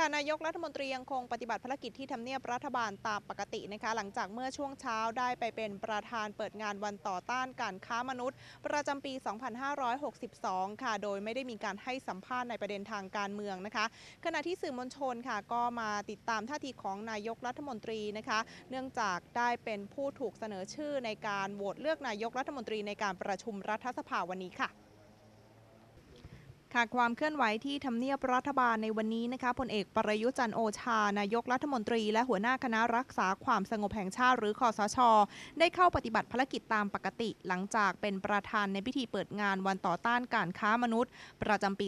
ค่ะนายกรัฐมนตรียังคงปฏิบัติภารกิจที่ทำเนียบรัฐบาลตามปกตินะคะ หลังจากเมื่อช่วงเช้าได้ไปเป็นประธานเปิดงานวันต่อต้านการค้ามนุษย์ ประจำปี 2562 ค่ะ โดยไม่ได้มีการให้สัมภาษณ์ในประเด็นทางการเมืองนะคะ ขณะที่สื่อมวลชนค่ะ ก็มาติดตามท่าทีของนายกรัฐมนตรีนะคะ เนื่องจากได้เป็นผู้ถูกเสนอชื่อในการโหวตเลือกนายกรัฐมนตรีในการประชุมรัฐสภาวันนี้ค่ะค่ะความเคลื่อนไหวที่ทำเนียบรัฐบาลในวันนี้นะคะพลเอกประยุจันโอชา นายกรัฐมนตรี และหัวหน้าคณะรักษาความสงบแห่งชาติหรือคอสช ได้เข้าปฏิบัติภารกิจตามปกติ หลังจากเป็นประธานในพิธีเปิดงานวันต่อต้านการค้ามนุษย์ประจำปี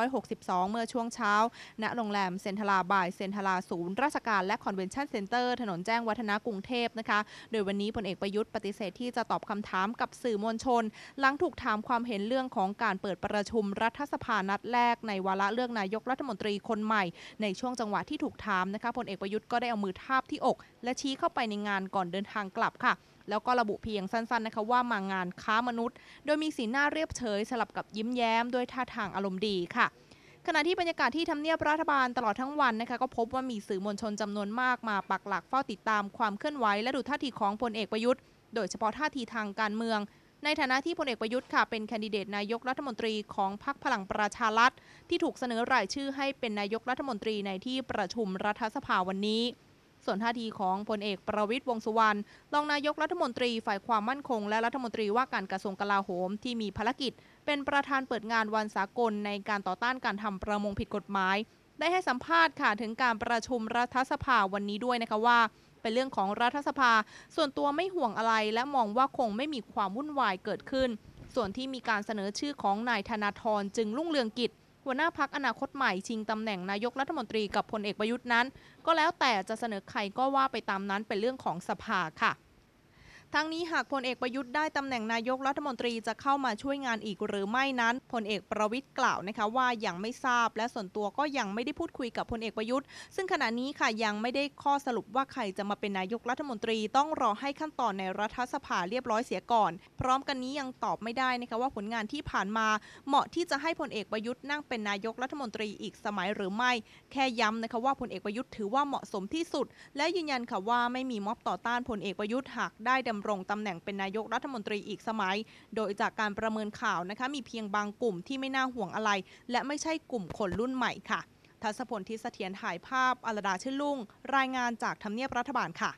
2562 เมื่อช่วงเช้าณโรงแรมเซนทราบ่ายเซนทราศูนย์ ราชการและคอนเวนชั่นเซ็นเตอร์ถนนแจ้งวัฒนากรุงเทพนะคะโดยวันนี้พลเอกประยุทธ์ปฏิเสธที่จะตอบคำถามกับสื่อมวลชน หลังถูกถามความเห็นเรื่องของการเปิดประชุมรัฐสภานัดแรกในวาระเลือกนายกรัฐมนตรีคนใหม่ในช่วงจังหวะที่ถูกถามนะคะพลเอกประยุทธ์ก็ได้เอามือทาบที่อก และชี้เข้าไปในงานก่อนเดินทางกลับค่ะ แล้วก็ระบุเพียงสั้นๆนะคะว่ามางานค้ามนุษย์ โดยมีสีหน้าเรียบเฉย สลับกับยิ้มแย้ม ด้วยท่าทางอารมณ์ดีค่ะขณะที่บรรยากาศที่ทำเนียบรัฐบาลตลอดทั้งวันนะคะก็พบว่ามีสื่อมวลชนจำนวนมากมาปักหลักเฝ้าติดตามความเคลื่อนไหวและดูท่าทีของพลเอกประยุทธ์ โดยเฉพาะท่าทีทางการเมืองในฐานะที่พลเอกประยุทธ์ค่ะเป็นแคนดิเดตนายกรัฐมนตรีของพรรคพลังประชารัฐที่ถูกเสนอรายชื่อให้เป็นนายกรัฐมนตรีในที่ประชุมรัฐสภาวันนี้ ส่วนท่าทีของพลเอกประวิตยวงสุวรรณรองนายกรัฐมนตรีฝ่ายความมั่นคง และรัฐมนตรีว่าการกระทรวงกลาโหมที่มีภารกิจ เป็นประธานเปิดงานวันสากลในการต่อต้านการทำประมงผิดกฎหมาย ได้ให้สัมภาษณ์ค่ะถึงการประชุมรัฐสภาวันนี้ด้วยนะคะว่าเป็นเรื่องของรัฐสภา ส่วนตัวไม่ห่วงอะไรและมองว่าคงไม่มีความวุ่นวายเกิดขึ้น ส่วนที่มีการเสนอชื่อของนายธนาธรจึงรุ่งเรืองกิจหัวหน้าพักอนาคตใหม่ชิงตำแหน่งนายกรัฐมนตรีกับพลเอกประยุทธ์นั้น ก็แล้วแต่จะเสนอใครก็ว่าไปตามนั้นเป็นเรื่องของสภาค่ะทั้งนี้หากพลเอกประยุทธ์ได้ตำแหน่งนายกรัฐมนตรีจะเข้ามาช่วยงานอีกหรือไม่นั้นพลเอกประวิทย์กล่าวนะคะว่ายังไม่ทราบ และส่วนตัวก็ยังไม่ได้พูดคุยกับพลเอกประยุทธ์ ซึ่งขณะนี้ค่ะยังไม่ได้ข้อสรุปว่าใครจะมาเป็นนายกรัฐมนตรีต้องรอให้ขั้นตอนในรัฐสภาเรียบร้อยเสียก่อน พร้อมกันนี้ยังตอบไม่ได้นะคะว่าผลงานที่ผ่านมาเหมาะที่จะให้พลเอกประยุทธ์นั่งเป็นนายกรัฐมนตรีอีกสมัยหรือไม่ แค่ย้ำนะคะว่าพลเอกประยุทธ์ถือว่าเหมาะสมที่สุด และยืนยันค่ะว่าไม่มีม็อบต่อต้านพลเอกประยุทธ์หากได้ดำำรงตำแหน่งเป็นนายกรัฐมนตรีอีกสมัย โดยจากการประเมินข่าวนะคะมีเพียงบางกลุ่มที่ไม่น่าห่วงอะไร และไม่ใช่กลุ่มคนรุ่นใหม่ค่ะ ทัศพลทิศเสถียรถ่ายภาพอลดาชื่นลุ่ง รายงานจากทำเนียบรัฐบาลค่ะ